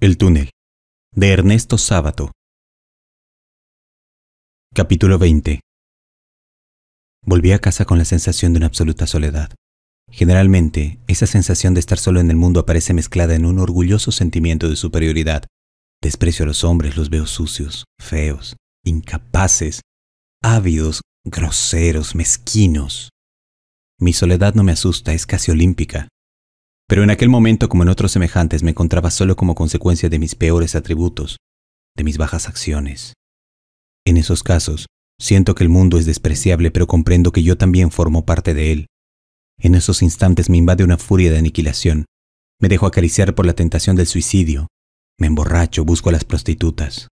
El túnel de Ernesto Sábato Capítulo 20 Volví a casa con la sensación de una absoluta soledad. Generalmente, esa sensación de estar solo en el mundo aparece mezclada en un orgulloso sentimiento de superioridad. Desprecio a los hombres, los veo sucios, feos, incapaces, ávidos, groseros, mezquinos. Mi soledad no me asusta, es casi olímpica. Pero en aquel momento, como en otros semejantes, me encontraba solo como consecuencia de mis peores atributos, de mis bajas acciones. En esos casos, siento que el mundo es despreciable, pero comprendo que yo también formo parte de él. En esos instantes me invade una furia de aniquilación. Me dejo acariciar por la tentación del suicidio. Me emborracho, busco a las prostitutas.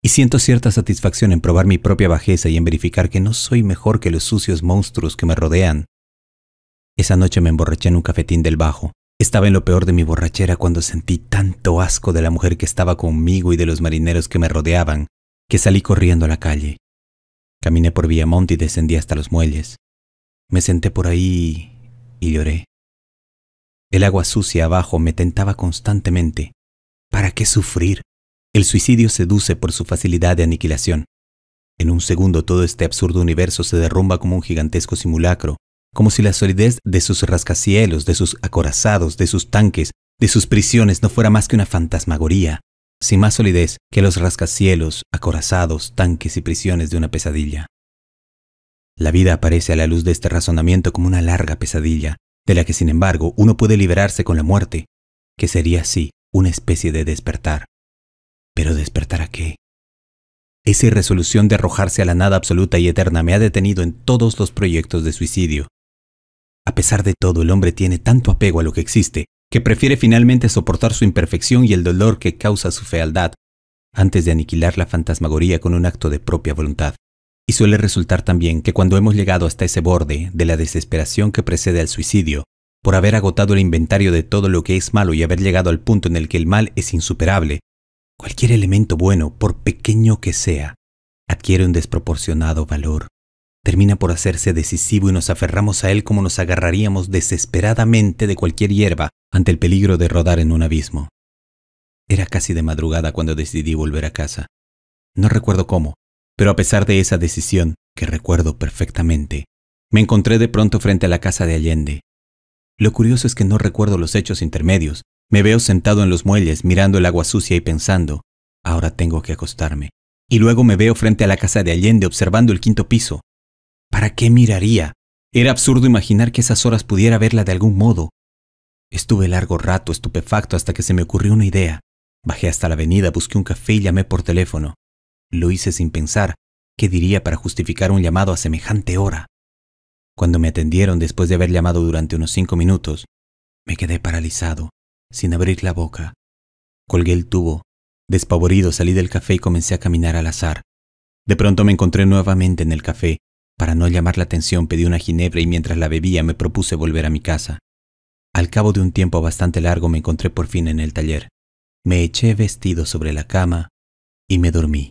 Y siento cierta satisfacción en probar mi propia bajeza y en verificar que no soy mejor que los sucios monstruos que me rodean, esa noche me emborraché en un cafetín del Bajo. Estaba en lo peor de mi borrachera cuando sentí tanto asco de la mujer que estaba conmigo y de los marineros que me rodeaban, que salí corriendo a la calle. Caminé por Viamonte y descendí hasta los muelles. Me senté por ahí y lloré. El agua sucia abajo me tentaba constantemente. ¿Para qué sufrir? El suicidio seduce por su facilidad de aniquilación. En un segundo todo este absurdo universo se derrumba como un gigantesco simulacro, como si la solidez de sus rascacielos, de sus acorazados, de sus tanques, de sus prisiones no fuera más que una fantasmagoría, sin más solidez que los rascacielos, acorazados, tanques y prisiones de una pesadilla. La vida aparece a la luz de este razonamiento como una larga pesadilla, de la que sin embargo uno puede liberarse con la muerte, que sería así una especie de despertar. ¿Pero despertar a qué? Esa irresolución de arrojarse a la nada absoluta y eterna me ha detenido en todos los proyectos de suicidio. A pesar de todo, el hombre tiene tanto apego a lo que existe, que prefiere finalmente soportar su imperfección y el dolor que causa su fealdad, antes de aniquilar la fantasmagoría con un acto de propia voluntad. Y suele resultar también que cuando hemos llegado hasta ese borde de la desesperación que precede al suicidio, por haber agotado el inventario de todo lo que es malo y haber llegado al punto en el que el mal es insuperable, cualquier elemento bueno, por pequeño que sea, adquiere un desproporcionado valor termina por hacerse decisivo y nos aferramos a él como nos agarraríamos desesperadamente de cualquier hierba ante el peligro de rodar en un abismo. Era casi de madrugada cuando decidí volver a casa. No recuerdo cómo, pero a pesar de esa decisión, que recuerdo perfectamente, me encontré de pronto frente a la casa de Allende. Lo curioso es que no recuerdo los hechos intermedios. Me veo sentado en los muelles mirando el agua sucia y pensando, ahora tengo que acostarme. Y luego me veo frente a la casa de Allende observando el quinto piso, ¿Para qué miraría? Era absurdo imaginar que esas horas pudiera verla de algún modo. Estuve largo rato estupefacto hasta que se me ocurrió una idea. Bajé hasta la avenida, busqué un café y llamé por teléfono. Lo hice sin pensar qué diría para justificar un llamado a semejante hora. Cuando me atendieron después de haber llamado durante unos cinco minutos, me quedé paralizado, sin abrir la boca. Colgué el tubo. Despavorido salí del café y comencé a caminar al azar. De pronto me encontré nuevamente en el café, para no llamar la atención pedí una ginebra y mientras la bebía me propuse volver a mi casa. Al cabo de un tiempo bastante largo me encontré por fin en el taller. Me eché vestido sobre la cama y me dormí.